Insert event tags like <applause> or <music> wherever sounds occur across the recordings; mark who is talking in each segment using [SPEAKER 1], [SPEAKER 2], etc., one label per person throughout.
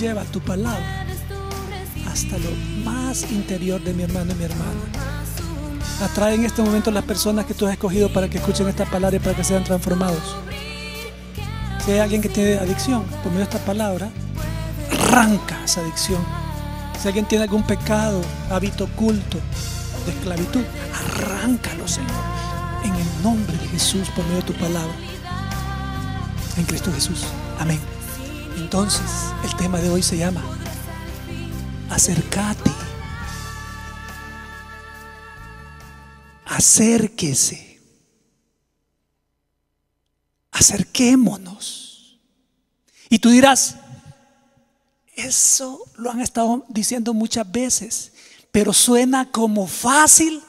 [SPEAKER 1] lleva tu palabra hasta lo más interior de mi hermano y mi hermana. Atrae en este momento las personas que tú has escogido para que escuchen esta palabra y para que sean transformados. Si hay alguien que tiene adicción, por medio de esta palabra, arranca esa adicción. Si alguien tiene algún pecado, hábito oculto, de esclavitud, arráncalo, Señor. En el nombre de Jesús, por medio de tu palabra. En Cristo Jesús. Amén. Entonces, el tema de hoy se llama Acércate Acérquese. Acerquémonos. Y tú dirás, eso lo han estado diciendo muchas veces, pero suena como fácil,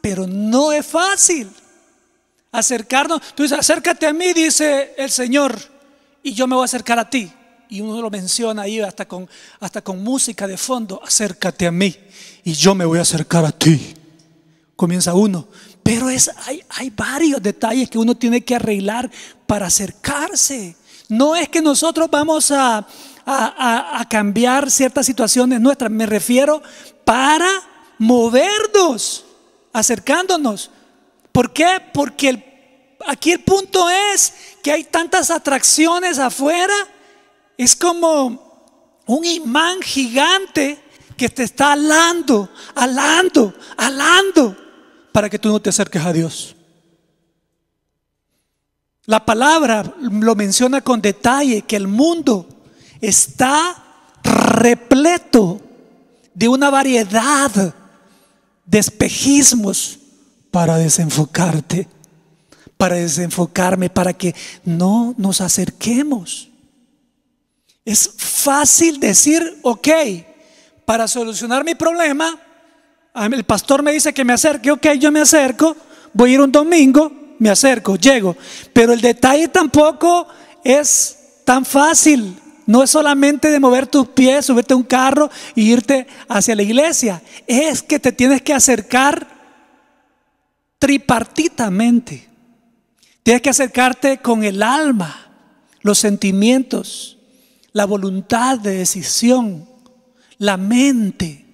[SPEAKER 1] pero no es fácil. Acercarnos, tú dices, acércate a mí, dice el Señor, y yo me voy a acercar a ti y uno lo menciona ahí hasta con, hasta con música de fondo, acércate a mí y yo me voy a acercar a ti. Comienza uno, pero es, hay, varios detalles que uno tiene que arreglar para acercarse. No es que nosotros vamos a, a, cambiar ciertas situaciones nuestras, me refiero para movernos, acercándonos. ¿Por qué? Porque aquí el punto es que hay tantas atracciones afuera es como un imán gigante que te está alando, alando, alando, para que tú no te acerques a Dios. La palabra lo menciona con detalle, que el mundo está repleto de una variedad de espejismos para desenfocarte, para desenfocarme, para que no nos acerquemos. Es fácil decir, ok, para solucionar mi problema, el pastor me dice que me acerque, ok, yo me acerco, voy a ir un domingo, me acerco, llego. Pero el detalle tampoco es tan fácil. No es solamente de mover tus pies, subirte a un carro e irte hacia la iglesia. Es que te tienes que acercar tripartitamente. Tienes que acercarte con el alma, los sentimientos, la voluntad de decisión, la mente.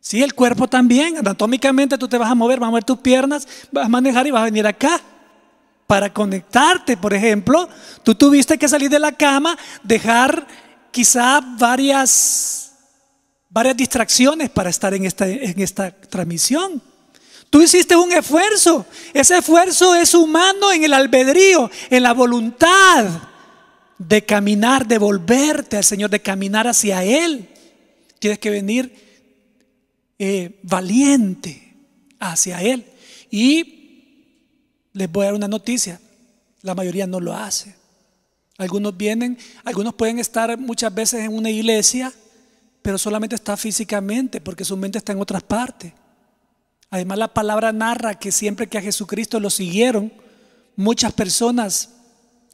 [SPEAKER 1] Si el cuerpo también, anatómicamente tú te vas a mover, vas a mover tus piernas, vas a manejar y vas a venir acá. Para conectarte, por ejemplo, tú tuviste que salir de la cama, dejar quizá varias, varias distracciones para estar en esta, en esta transmisión. Tú hiciste un esfuerzo. Ese esfuerzo es humano en el albedrío, en la voluntad de caminar, de volverte al Señor, de caminar hacia Él. Tienes que venir eh, valiente hacia Él. Y les voy a dar una noticia. La mayoría no lo hace. Algunos vienen, algunos pueden estar muchas veces en una iglesia, pero solamente está físicamente, porque su mente está en otras partes. Además, la palabra narra que siempre que a Jesucristo lo siguieron, muchas personas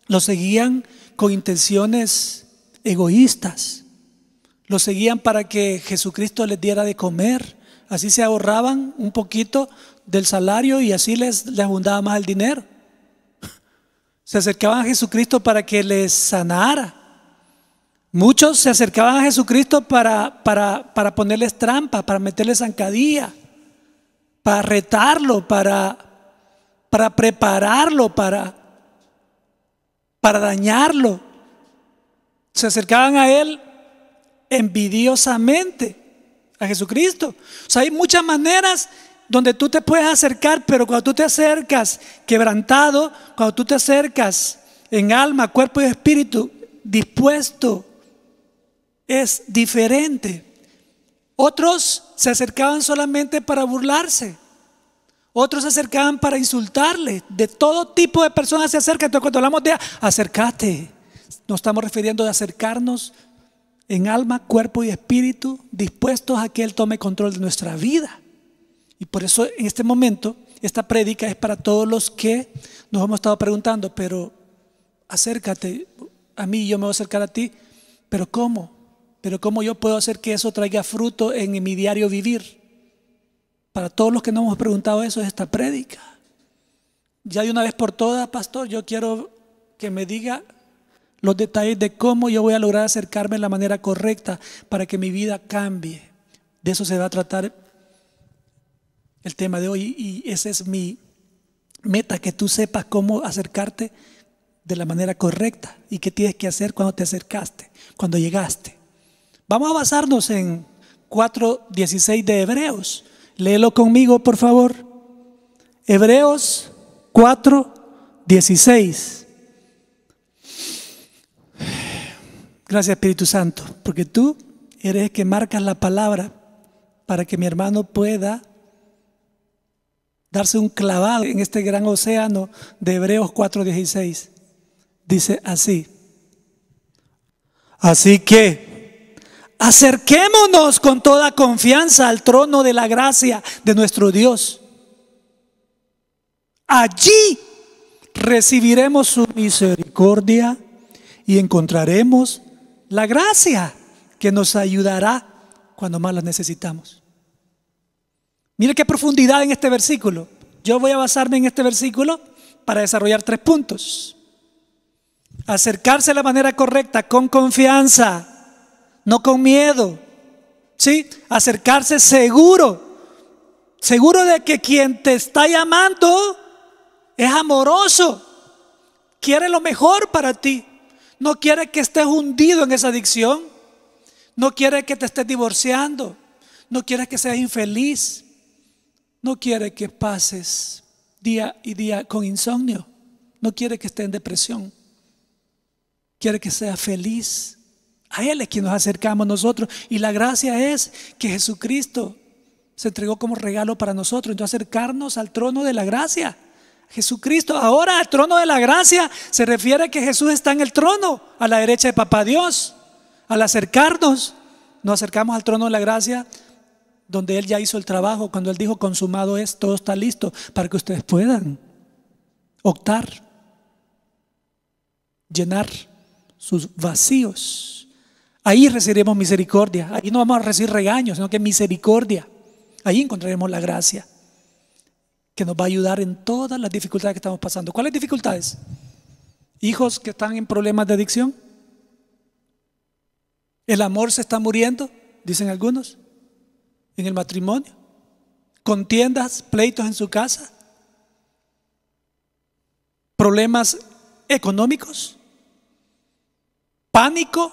[SPEAKER 1] lo seguían con intenciones egoístas. Lo seguían para que Jesucristo les diera de comer. Así se ahorraban un poquito del salario y así les, les abundaba más el dinero. <laughs> Se acercaban a Jesucristo para que les sanara. Muchos se acercaban a Jesucristo para, para, para ponerles trampa, para meterles zancadilla, para retarlo, para, para prepararlo, para, para dañarlo. Se acercaban a él envidiosamente, a Jesucristo. O sea, hay muchas maneras donde tú te puedes acercar, pero cuando tú te acercas quebrantado, cuando tú te acercas en alma, cuerpo y espíritu, dispuesto, es diferente. Otros se acercaban solamente para burlarse. Otros se acercaban para insultarle. De todo tipo de personas se acercan. Entonces cuando hablamos de acercate, nos estamos refiriendo de acercarnos en alma, cuerpo y espíritu, dispuestos a que Él tome control de nuestra vida. Y por eso en este momento, esta prédica es para todos los que nos hemos estado preguntando, pero acércate a mí, yo me voy a acercar a ti, pero ¿cómo? Pero ¿cómo yo puedo hacer que eso traiga fruto en mi diario vivir? Para todos los que no hemos preguntado eso es esta prédica. Ya de una vez por todas, pastor, yo quiero que me diga los detalles de cómo yo voy a lograr acercarme de la manera correcta para que mi vida cambie. De eso se va a tratar el tema de hoy y esa es mi meta, que tú sepas cómo acercarte de la manera correcta y qué tienes que hacer cuando te acercaste, cuando llegaste. Vamos a basarnos en 4.16 de Hebreos. Léelo conmigo, por favor. Hebreos 4, 16. Gracias Espíritu Santo, porque tú eres el que marcas la palabra para que mi hermano pueda darse un clavado en este gran océano de Hebreos 4:16. Dice así. Así que Acerquémonos con toda confianza al trono de la gracia de nuestro Dios. Allí recibiremos su misericordia y encontraremos la gracia que nos ayudará cuando más la necesitamos. Mire qué profundidad en este versículo. Yo voy a basarme en este versículo para desarrollar tres puntos. Acercarse de la manera correcta, con confianza no con miedo. ¿Sí? Acercarse seguro. Seguro de que quien te está llamando es amoroso. Quiere lo mejor para ti. No quiere que estés hundido en esa adicción. No quiere que te estés divorciando. No quiere que seas infeliz. No quiere que pases día y día con insomnio. No quiere que estés en depresión. Quiere que seas feliz. A Él es quien nos acercamos nosotros. Y la gracia es que Jesucristo se entregó como regalo para nosotros. Entonces acercarnos al trono de la gracia. Jesucristo, ahora al trono de la gracia, se refiere a que Jesús está en el trono, a la derecha de Papá Dios. Al acercarnos, nos acercamos al trono de la gracia, donde Él ya hizo el trabajo, cuando Él dijo, consumado es, todo está listo, para que ustedes puedan optar, llenar sus vacíos Ahí recibiremos misericordia. Ahí no vamos a recibir regaños, sino que misericordia. Ahí encontraremos la gracia que nos va a ayudar en todas las dificultades que estamos pasando. ¿Cuáles dificultades? Hijos que están en problemas de adicción. El amor se está muriendo, dicen algunos, en el matrimonio. Contiendas, pleitos en su casa. Problemas económicos. Pánico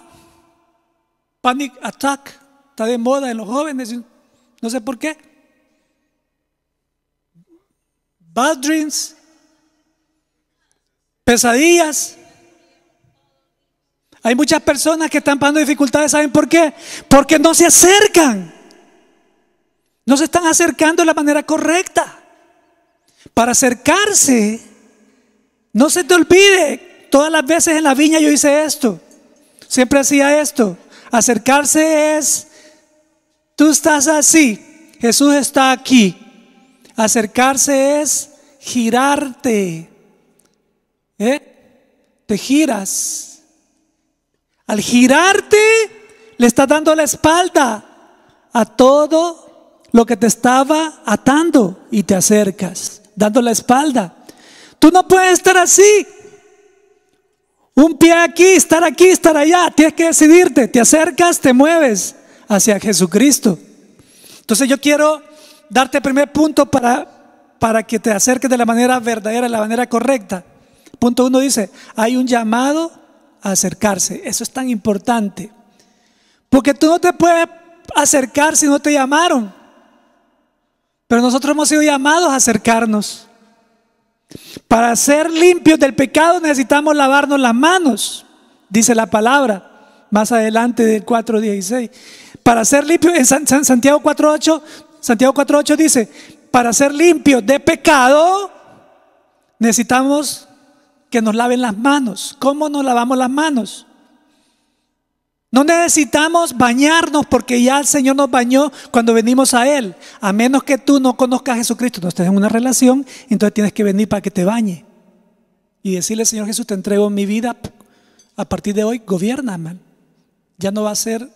[SPEAKER 1] Panic attack está de moda en los jóvenes, no sé por qué. Bad dreams, pesadillas. Hay muchas personas que están pasando dificultades, ¿saben por qué? Porque no se acercan. No se están acercando de la manera correcta. Para acercarse, no se te olvide, todas las veces en la viña yo hice esto, siempre hacía esto. Acercarse es, tú estás así, Jesús está aquí. Acercarse es girarte. ¿Eh? Te giras. Al girarte, le estás dando la espalda a todo lo que te estaba atando y te acercas, dando la espalda. Tú no puedes estar así. Un pie aquí, estar aquí, estar allá. Tienes que decidirte. Te acercas, te mueves hacia Jesucristo. Entonces yo quiero darte el primer punto para, para que te acerques de la manera verdadera, de la manera correcta. Punto uno dice, hay un llamado a acercarse. Eso es tan importante. Porque tú no te puedes acercar si no te llamaron. Pero nosotros hemos sido llamados a acercarnos. Para ser limpios del pecado necesitamos lavarnos las manos, dice la palabra, más adelante del 4.16. Para ser limpios, en Santiago 4.8, Santiago 4.8 dice, para ser limpios de pecado necesitamos que nos laven las manos. ¿Cómo nos lavamos las manos? No necesitamos bañarnos porque ya el Señor nos bañó cuando venimos a Él. A menos que tú no conozcas a Jesucristo, no estés en una relación, entonces tienes que venir para que te bañe. Y decirle, Señor Jesús, te entrego mi vida. A partir de hoy, gobierna, mal Ya no va a ser,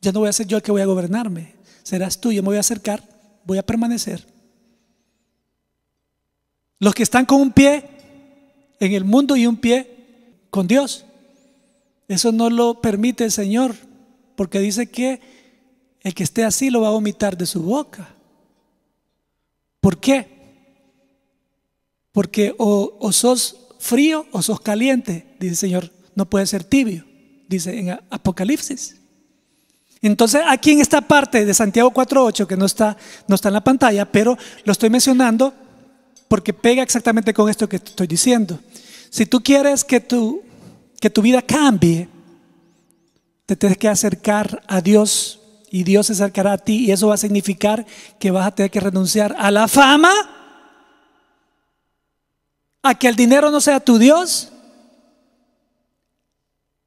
[SPEAKER 1] ya no voy a ser yo el que voy a gobernarme. Serás tú, yo me voy a acercar, voy a permanecer. Los que están con un pie en el mundo y un pie con Dios. Eso no lo permite el Señor, porque dice que el que esté así lo va a vomitar de su boca. ¿Por qué? Porque o, sos frío o sos caliente, dice el Señor, no puede ser tibio, dice en Apocalipsis. Entonces, aquí en esta parte de Santiago 4.8, que no está, no está en la pantalla, pero lo estoy mencionando porque pega exactamente con esto que estoy diciendo. Si tú quieres que tu que tu vida cambie, te tienes que acercar a Dios y Dios se acercará a ti y eso va a significar que vas a tener que renunciar a la fama, a que el dinero no sea tu Dios.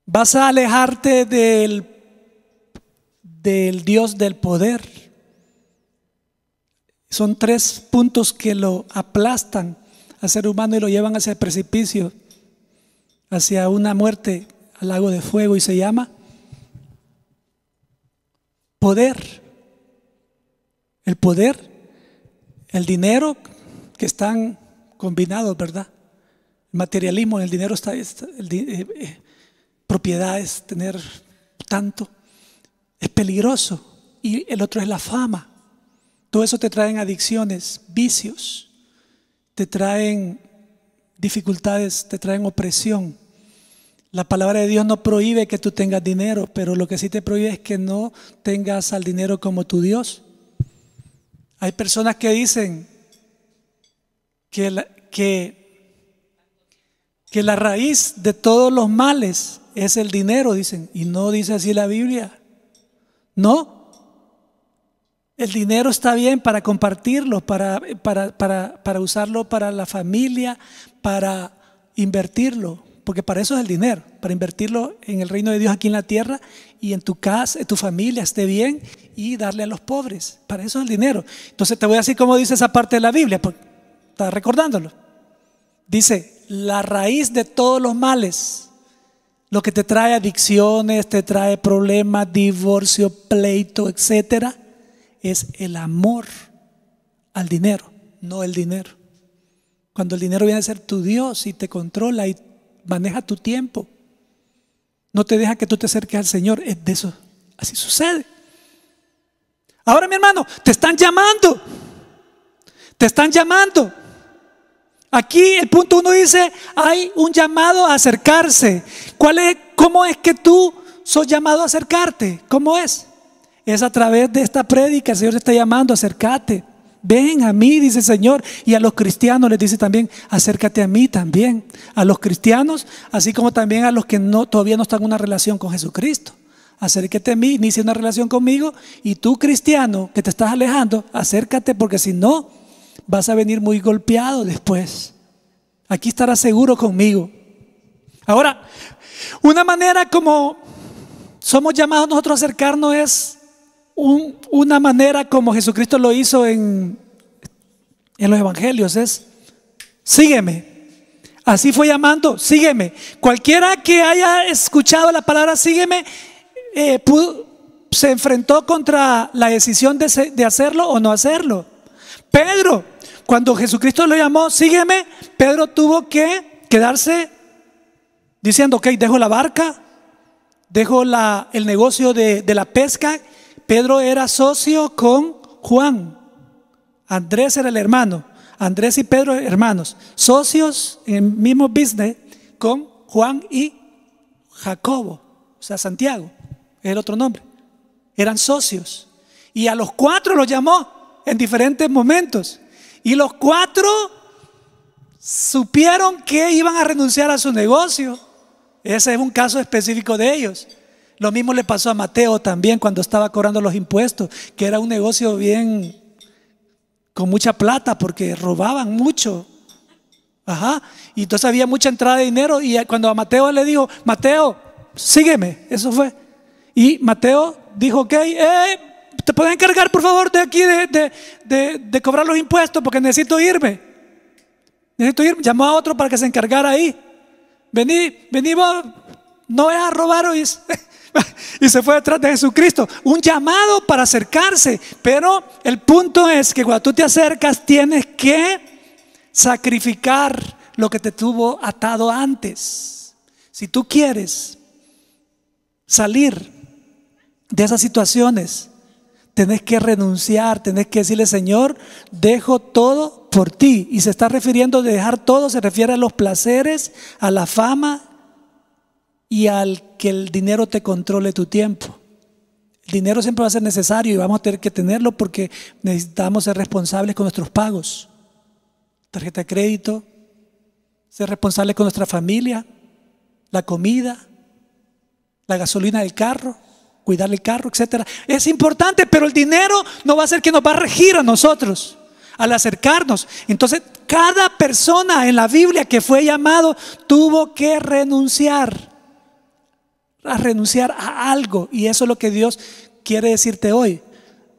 [SPEAKER 1] Vas a alejarte del, del Dios del poder. Son tres puntos que lo aplastan al ser humano y lo llevan hacia el precipicio hacia una muerte al lago de fuego y se llama poder. El poder, el dinero que están combinados, ¿verdad? El materialismo, el dinero está, el, eh, eh, propiedades, tener tanto, es peligroso. Y el otro es la fama. Todo eso te traen adicciones, vicios, te traen dificultades, te traen opresión. La palabra de Dios no prohíbe que tú tengas dinero, pero lo que sí te prohíbe es que no tengas al dinero como tu Dios. Hay personas que dicen que la, que, que la raíz de todos los males es el dinero, dicen, y no dice así la Biblia. No, el dinero está bien para compartirlo, para, para, usarlo para la familia, para invertirlo, porque para eso es el dinero, para invertirlo en el reino de Dios aquí en la tierra y en tu casa, en tu familia esté bien y darle a los pobres. Para eso es el dinero. Entonces te voy a decir cómo dice esa parte de la Biblia, porque está recordándolo. Dice, la raíz de todos los males, lo que te trae adicciones, te trae problemas, divorcio, pleito, etcétera, es el amor al dinero, no el dinero. Cuando el dinero viene a ser tu Dios y te controla y maneja tu tiempo, no te deja que tú te acerques al Señor, es de eso. Así sucede. Ahora mi hermano, te están llamando. Te están llamando. Aquí el punto uno dice, hay un llamado a acercarse. ¿Cuál es, ¿Cómo es que tú sos llamado a acercarte? ¿Cómo es? Es a través de esta prédica, el Señor te está llamando, acércate. Ven a mí, dice el Señor. Y a los cristianos les dice también, acércate a mí también. A los cristianos, así como también a los que no, todavía no están en una relación con Jesucristo. Acércate a mí, inicia una relación conmigo. Y tú, cristiano, que te estás alejando, acércate porque si no, vas a venir muy golpeado después. Aquí estarás seguro conmigo. Ahora, una manera como somos llamados nosotros a acercarnos es una manera como Jesucristo lo hizo en, en los evangelios es, sígueme. Así fue llamando, sígueme. Cualquiera que haya escuchado la palabra sígueme, eh, se enfrentó contra la decisión de, hacerlo o no hacerlo. Pedro, cuando Jesucristo lo llamó, sígueme, Pedro tuvo que quedarse diciendo, ok, dejo la barca, dejo la, el negocio de, de la pesca Pedro era socio con Juan. Andrés era el hermano. Andrés y Pedro hermanos. Socios en el mismo business con Juan y Jacobo. O sea, Santiago. Es el otro nombre. Eran socios. Y a los cuatro los llamó en diferentes momentos. Y los cuatro supieron que iban a renunciar a su negocio. Ese es un caso específico de ellos. Lo mismo le pasó a Mateo también cuando estaba cobrando los impuestos, que era un negocio bien con mucha plata porque robaban mucho. Ajá. Y entonces había mucha entrada de dinero y cuando a Mateo le dijo, Mateo, sígueme, eso fue. Y Mateo dijo, ok, eh, te puedes encargar por favor de aquí de, de, cobrar los impuestos porque necesito irme. Necesito irme. Llamó a otro para que se encargara ahí. Vení, vení vos, no voy a robar hoy. <laughs> <laughs> y se fue detrás de Jesucristo. Un llamado para acercarse. Pero el punto es que cuando tú te acercas tienes que sacrificar lo que te tuvo atado antes. Si tú quieres salir de esas situaciones, tenés que renunciar, tenés que decirle, Señor, dejo todo por ti. Y se está refiriendo de dejar todo, se refiere a los placeres, a la fama, y al que el dinero te controle tu tiempo. El dinero siempre va a ser necesario y vamos a tener que tenerlo porque necesitamos ser responsables con nuestros pagos. Tarjeta de crédito, ser responsables con nuestra familia, la comida, la gasolina del carro, cuidar el carro, etc. Es importante, pero el dinero no va a ser que nos va a regir a nosotros al acercarnos. Entonces, cada persona en la Biblia que fue llamado tuvo que renunciar a renunciar a algo. Y eso es lo que Dios quiere decirte hoy.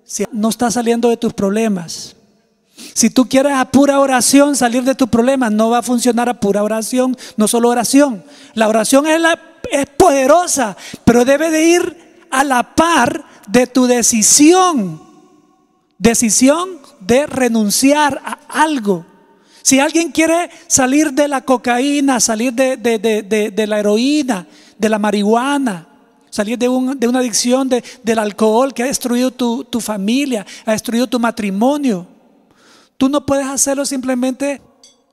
[SPEAKER 1] Si no estás saliendo de tus problemas, si tú quieres a pura oración salir de tus problemas, no va a funcionar a pura oración, no solo oración. La oración es, la, es poderosa, pero debe de ir a la par de tu decisión. Decisión de renunciar a algo. Si alguien quiere salir de la cocaína, salir de, la heroína, de la marihuana, salir de, una adicción del alcohol que ha destruido tu, tu familia, ha destruido tu matrimonio, tú no puedes hacerlo simplemente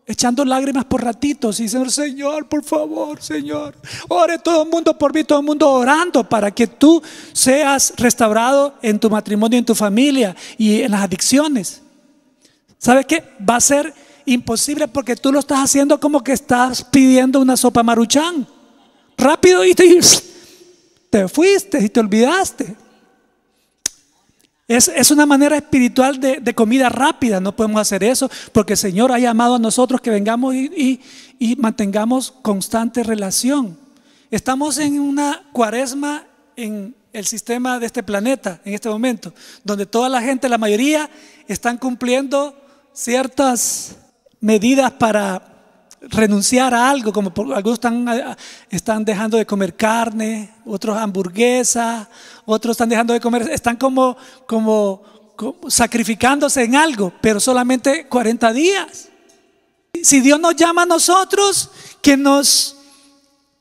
[SPEAKER 1] echando lágrimas por ratitos y diciendo, Señor, por favor, Señor, ore todo el mundo por mí, todo el mundo orando para que tú seas restaurado en tu matrimonio, en tu familia y en las adicciones. ¿Sabes qué? Va a ser Imposible porque tú lo estás haciendo como que estás pidiendo una sopa maruchán. Rápido y te, fuiste y te olvidaste. Es, una manera espiritual de, comida rápida. No podemos hacer eso porque el Señor ha llamado a nosotros que vengamos y mantengamos constante relación. Estamos en una cuaresma en el sistema de este planeta en este momento, donde toda la gente, la mayoría, están cumpliendo ciertas medidas para renunciar a algo, como algunos eh, están, dejando de comer carne, otros hamburguesa, otros están dejando de comer, están como, sacrificándose en algo, pero solamente 40 días. Si Dios nos llama a nosotros, que nos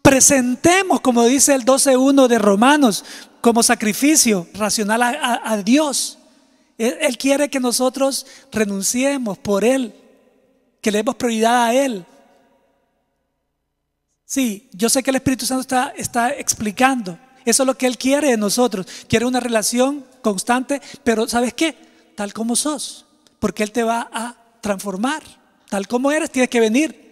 [SPEAKER 1] presentemos, como dice el 12.1 de Romanos, como sacrificio racional a, Dios. él quiere que nosotros renunciemos por Él que le demos prioridad a Él. Sí, yo sé que el Espíritu Santo está, está explicando. Eso es lo que Él quiere de nosotros. Quiere una relación constante, pero ¿sabes qué? Tal como sos, porque Él te va a transformar. Tal como eres, tienes que venir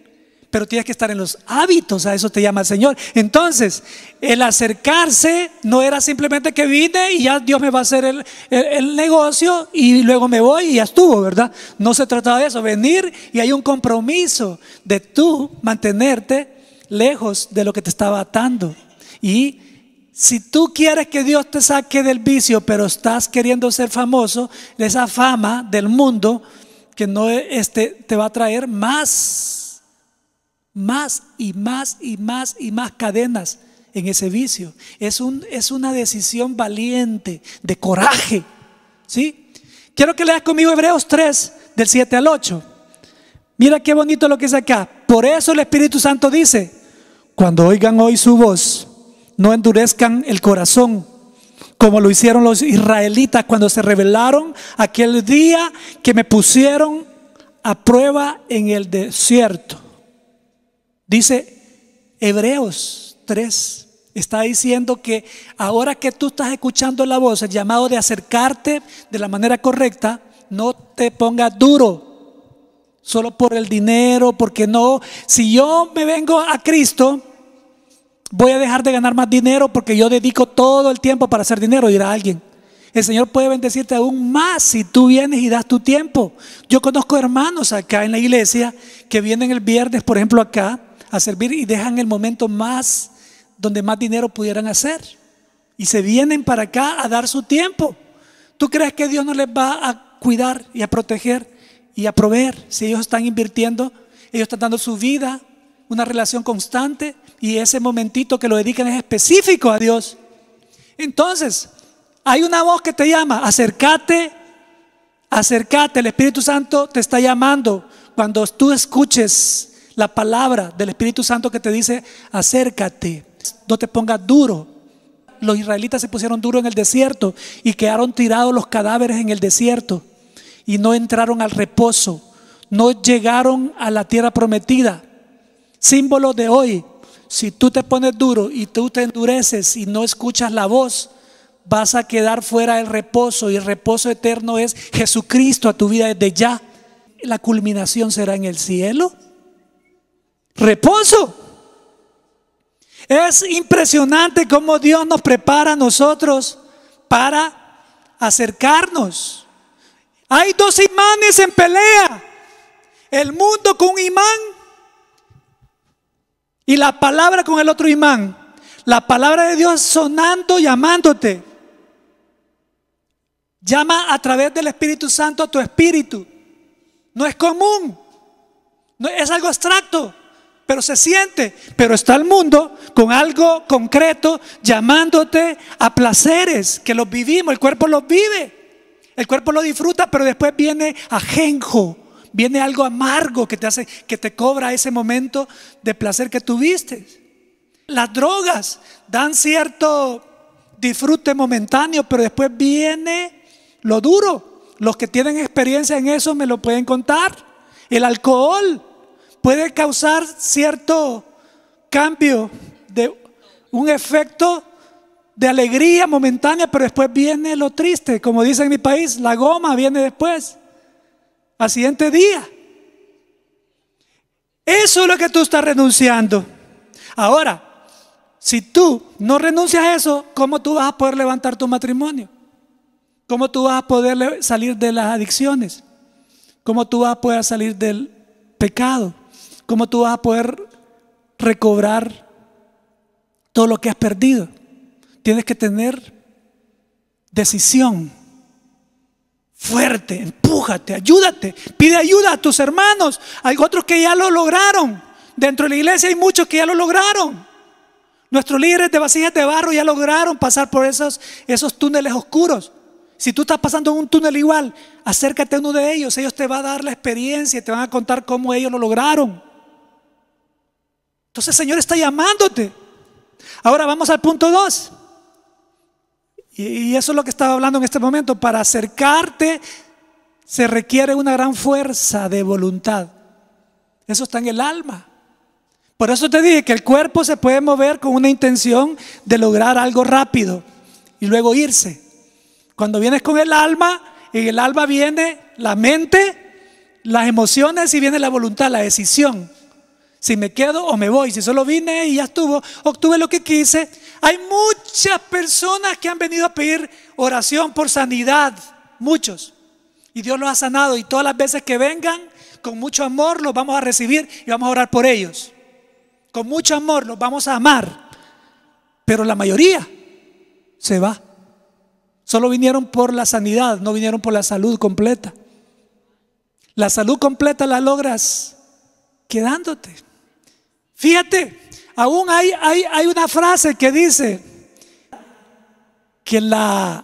[SPEAKER 1] pero tienes que estar en los hábitos, a eso te llama el Señor. Entonces, el acercarse no era simplemente que vine y ya Dios me va a hacer el, negocio y luego me voy y ya estuvo, ¿verdad? No se trataba de eso, venir y hay un compromiso de tú mantenerte lejos de lo que te estaba atando. Y si tú quieres que Dios te saque del vicio, pero estás queriendo ser famoso, De esa fama del mundo que no este, te va a traer más más y más y más y más cadenas en ese vicio. Es, un, es una decisión valiente, de coraje. ¿Sí? Quiero que leas conmigo Hebreos 3, del 7 al 8. Mira qué bonito lo que dice acá. Por eso el Espíritu Santo dice, cuando oigan hoy su voz, no endurezcan el corazón, como lo hicieron los israelitas cuando se rebelaron aquel día que me pusieron a prueba en el desierto. Dice Hebreos 3, está diciendo que ahora que tú estás escuchando la voz, el llamado de acercarte de la manera correcta, no te pongas duro solo por el dinero, porque no, si yo me vengo a Cristo, voy a dejar de ganar más dinero porque yo dedico todo el tiempo para hacer dinero, dirá alguien. El Señor puede bendecirte aún más si tú vienes y das tu tiempo. Yo conozco hermanos acá en la iglesia que vienen el viernes, por ejemplo, acá, a servir y dejan el momento más donde más dinero pudieran hacer. Y se vienen para acá a dar su tiempo. ¿Tú crees que Dios no les va a cuidar y a proteger y a proveer si ellos están invirtiendo? Ellos están dando su vida, una relación constante y ese momentito que lo dedican es específico a Dios. Entonces, hay una voz que te llama, acércate, acércate, el Espíritu Santo te está llamando. Cuando tú escuches la palabra del Espíritu Santo que te dice, acércate, no te pongas duro. Los israelitas se pusieron duro en el desierto y quedaron tirados los cadáveres en el desierto y no entraron al reposo, no llegaron a la tierra prometida. Símbolo de hoy, si tú te pones duro y tú te endureces y no escuchas la voz, vas a quedar fuera del reposo y el reposo eterno es Jesucristo a tu vida desde ya. La culminación será en el cielo reposo. Es impresionante cómo Dios nos prepara a nosotros para acercarnos. Hay dos imanes en pelea. El mundo con un imán y la palabra con el otro imán. La palabra de Dios sonando, llamándote. Llama a través del Espíritu Santo a tu espíritu. No es común. No, es algo abstracto pero se siente. Pero está el mundo con algo concreto llamándote a placeres que los vivimos, el cuerpo los vive, el cuerpo lo disfruta, pero después viene ajenjo, viene algo amargo que te hace, que te cobra ese momento de placer que tuviste. Las drogas dan cierto disfrute momentáneo, pero después viene lo duro. Los que tienen experiencia en eso me lo pueden contar. El alcohol puede causar cierto cambio de un efecto de alegría momentánea, pero después viene lo triste, como dicen en mi país, la goma viene después, al siguiente día. Eso es lo que tú estás renunciando. Ahora, si tú no renuncias a eso, ¿cómo tú vas a poder levantar tu matrimonio? ¿Cómo tú vas a poder salir de las adicciones? ¿Cómo tú vas a poder salir del pecado? ¿Cómo tú vas a poder recobrar todo lo que has perdido? Tienes que tener decisión fuerte, empújate, ayúdate, pide ayuda a tus hermanos. Hay otros que ya lo lograron. Dentro de la iglesia hay muchos que ya lo lograron. Nuestros líderes de vasijas de barro ya lograron pasar por esos, esos túneles oscuros. Si tú estás pasando en un túnel igual, acércate a uno de ellos. Ellos te van a dar la experiencia, te van a contar cómo ellos lo lograron. Entonces el Señor está llamándote. Ahora vamos al punto 2. Y eso es lo que estaba hablando en este momento. Para acercarte se requiere una gran fuerza de voluntad. Eso está en el alma. Por eso te dije que el cuerpo se puede mover con una intención de lograr algo rápido y luego irse. Cuando vienes con el alma, en el alma viene la mente, las emociones y viene la voluntad, la decisión si me quedo o me voy, si solo vine y ya estuvo, obtuve lo que quise. Hay muchas personas que han venido a pedir oración por sanidad, muchos. Y Dios los ha sanado y todas las veces que vengan, con mucho amor los vamos a recibir y vamos a orar por ellos. Con mucho amor los vamos a amar. Pero la mayoría se va. Solo vinieron por la sanidad, no vinieron por la salud completa. La salud completa la logras quedándote. Fíjate, aún hay, hay, una frase que dice que la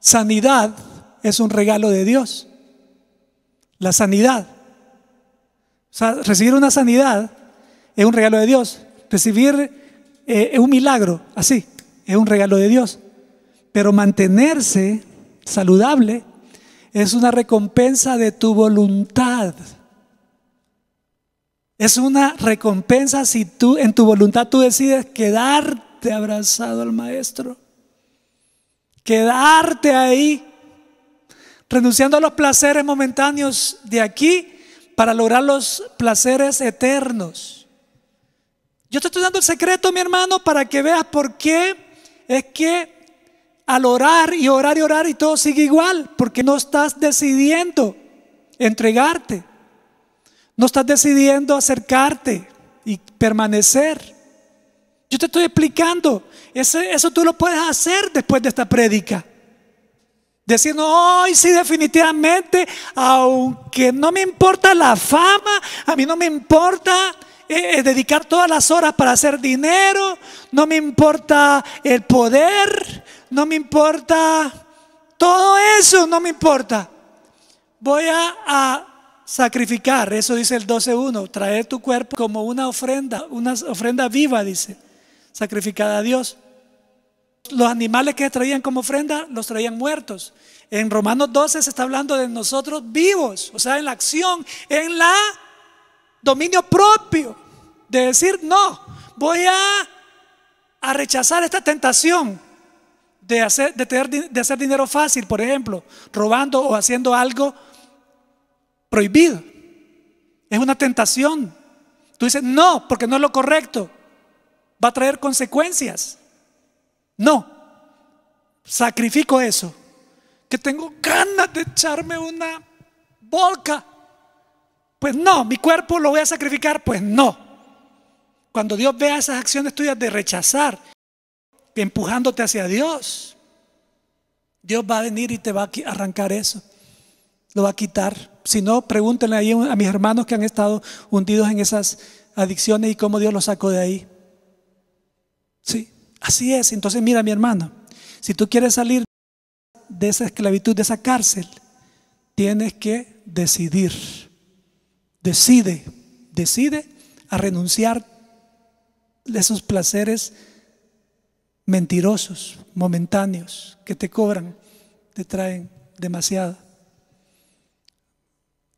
[SPEAKER 1] sanidad es un regalo de Dios. La sanidad. O sea, recibir una sanidad es un regalo de Dios. Recibir es eh, un milagro, así, es un regalo de Dios. Pero mantenerse saludable es una recompensa de tu voluntad. Es una recompensa si tú en tu voluntad tú decides quedarte abrazado al maestro. Quedarte ahí, renunciando a los placeres momentáneos de aquí para lograr los placeres eternos. Yo te estoy dando el secreto, mi hermano, para que veas por qué es que al orar y orar y orar y todo sigue igual, porque no estás decidiendo entregarte. No estás decidiendo acercarte y permanecer. Yo te estoy explicando. Eso, tú lo puedes hacer después de esta prédica. Decir, no, hoy sí, definitivamente, aunque no me importa la fama, a mí no me importa eh, eh, dedicar todas las horas para hacer dinero, no me importa el poder, no me importa todo eso, no me importa. Voy a sacrificar, eso dice el 12.1, traer tu cuerpo como una ofrenda, una ofrenda viva, dice, sacrificada a Dios. Los animales que traían como ofrenda los traían muertos. En Romanos 12 se está hablando de nosotros vivos, o sea, en la acción, en la dominio propio, de decir, no, voy a, rechazar esta tentación de hacer, de, de hacer dinero fácil, por ejemplo, robando o haciendo algo prohibido. Es una tentación. Tú dices, no, porque no es lo correcto. Va a traer consecuencias. No. Sacrifico eso. Que tengo ganas de echarme una volca. Pues no, mi cuerpo lo voy a sacrificar. Pues no. Cuando Dios vea esas acciones tuyas de rechazar, empujándote hacia Dios, Dios va a venir y te va a arrancar eso. Lo va a quitar. Si no, pregúntenle ahí a mis hermanos que han estado hundidos en esas adicciones y cómo Dios los sacó de ahí. Sí, así es. Entonces mira mi hermano, si tú quieres salir de esa esclavitud, de esa cárcel, tienes que decidir. Decide, decide a renunciar de esos placeres mentirosos, momentáneos, que te cobran, te traen demasiado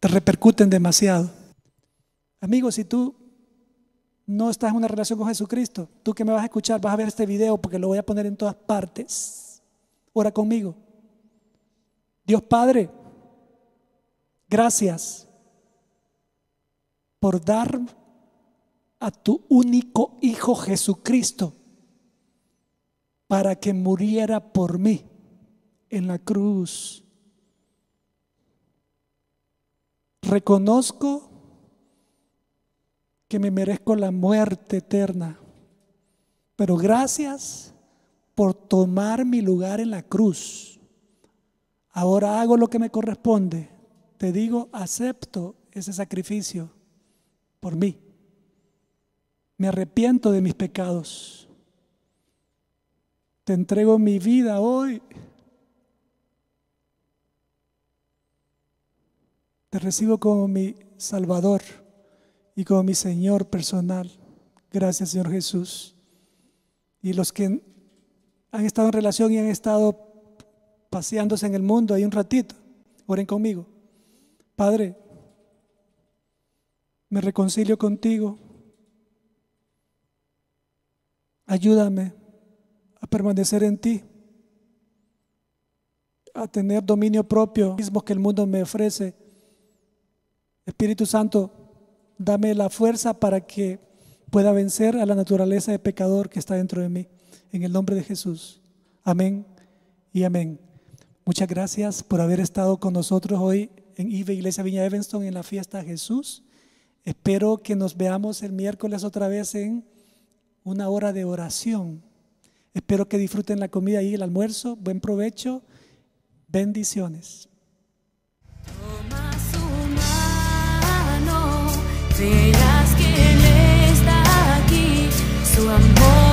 [SPEAKER 1] repercuten demasiado. Amigo, si tú no estás en una relación con Jesucristo, tú que me vas a escuchar, vas a ver este video porque lo voy a poner en todas partes. Ora conmigo. Dios Padre, gracias por dar a tu único Hijo Jesucristo para que muriera por mí en la cruz Reconozco que me merezco la muerte eterna, pero gracias por tomar mi lugar en la cruz. Ahora hago lo que me corresponde. Te digo, acepto ese sacrificio por mí. Me arrepiento de mis pecados. Te entrego mi vida hoy Te recibo como mi Salvador y como mi Señor personal. Gracias, Señor Jesús. Y los que han estado en relación y han estado paseándose en el mundo ahí un ratito, oren conmigo. Padre, me reconcilio contigo. Ayúdame a permanecer en ti, a tener dominio propio, mismo que el mundo me ofrece Espíritu Santo, dame la fuerza para que pueda vencer a la naturaleza de pecador que está dentro de mí. En el nombre de Jesús. Amén y amén. Muchas gracias por haber estado con nosotros hoy en IVE Iglesia Viña Evanston en la fiesta Jesús. Espero que nos veamos el miércoles otra vez en una hora de oración. Espero que disfruten la comida y el almuerzo. Buen provecho. Bendiciones. que quien está aquí, su amor.